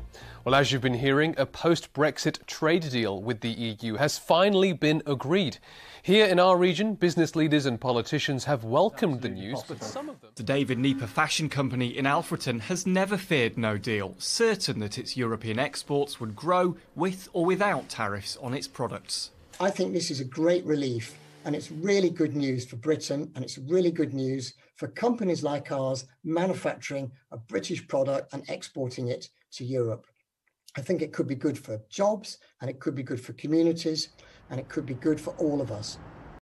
morning. Well, as you've been hearing, a post Brexit trade deal with the EU has finally been agreed. Here in our region, business leaders and politicians have welcomed the news, but some of them. The David Nieper Fashion Company in Alfreton has never feared no deal, certain that its European exports would grow with or without tariffs on its products. I think this is a great relief and it's really good news for Britain, and it's really good news for companies like ours manufacturing a British product and exporting it to Europe. I think it could be good for jobs, and it could be good for communities, and it could be good for all of us.